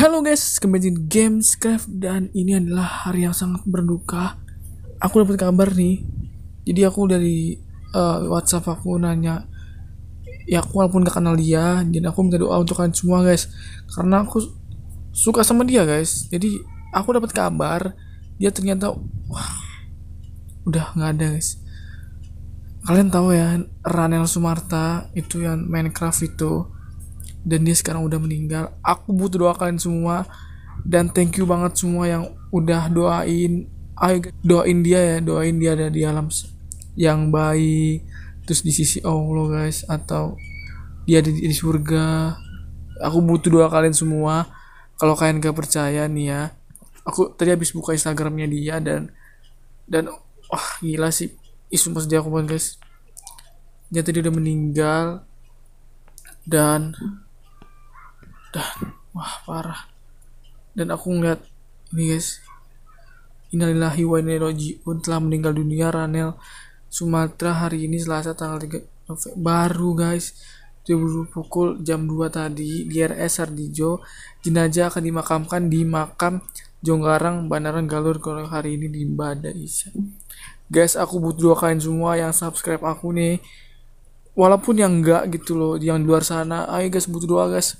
Halo guys, kembali di Gamescraft dan ini adalah hari yang sangat berduka. Aku dapat kabar nih. Jadi aku dari uh, WhatsApp aku nanya ya aku walaupun gak kenal dia jadi aku minta doa untuk kalian semua guys karena aku suka sama dia guys jadi aku dapat kabar dia ternyata wah, udah nggak ada guys kalian tahu ya Ranel Sumarta itu yang Minecraft itu dan dia sekarang udah meninggal aku butuh doa kalian semua dan thank you banget semua yang udah doain ayo doain dia ya doain dia ada di alam yang baik terus di sisi Allah guys atau dia ada di, di surga aku butuh doa kalian semua kalau kalian gak percaya nih ya aku tadi habis buka instagramnya dia dan dan wah oh, gila sih isu pas dia aku banget guys dia tadi udah meninggal dan dan wah parah dan aku ngeliat ini guys Innalillahi wa inna ilaihi telah meninggal dunia Ranel Sumatera hari ini Selasa tanggal 3 November baru guys dulu pukul jam 2 tadi di RS Sardijo jenazah akan dimakamkan di makam Jonggarang Bandaran Galur kalau hari ini di Bada Isya guys aku butuh dua kalian semua yang subscribe aku nih walaupun yang enggak gitu loh yang di luar sana ayo guys butuh doa guys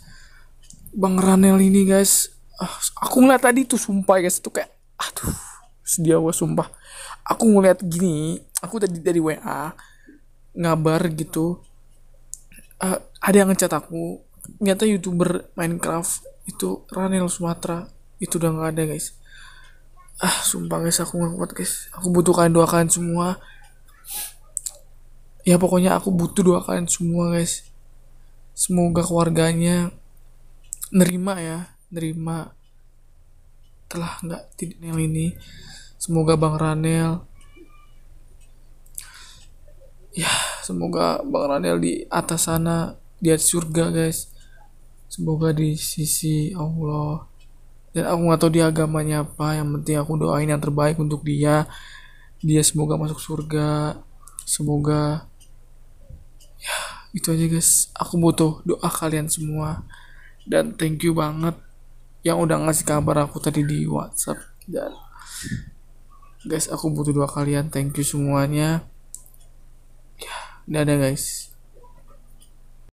Bang Ranel ini guys ah, aku ngeliat tadi tuh sumpah guys itu kayak aduh sedia gue sumpah aku ngeliat gini aku tadi dari WA ngabar gitu uh, ada yang ngechat aku ternyata youtuber Minecraft itu Ranel Sumatera itu udah nggak ada guys ah sumpah guys aku nggak kuat guys aku butuh kalian doa kalian semua ya pokoknya aku butuh doa kalian semua guys semoga keluarganya nerima ya nerima telah nggak tidaknya ini semoga bang Ranel ya semoga bang Ranel di atas sana di atas surga guys semoga di sisi Allah dan aku nggak tahu dia agamanya apa yang penting aku doain yang terbaik untuk dia dia semoga masuk surga semoga ya itu aja guys aku butuh doa kalian semua dan thank you banget yang udah ngasih kabar aku tadi di WhatsApp dan guys aku butuh dua kalian thank you semuanya ya dadah guys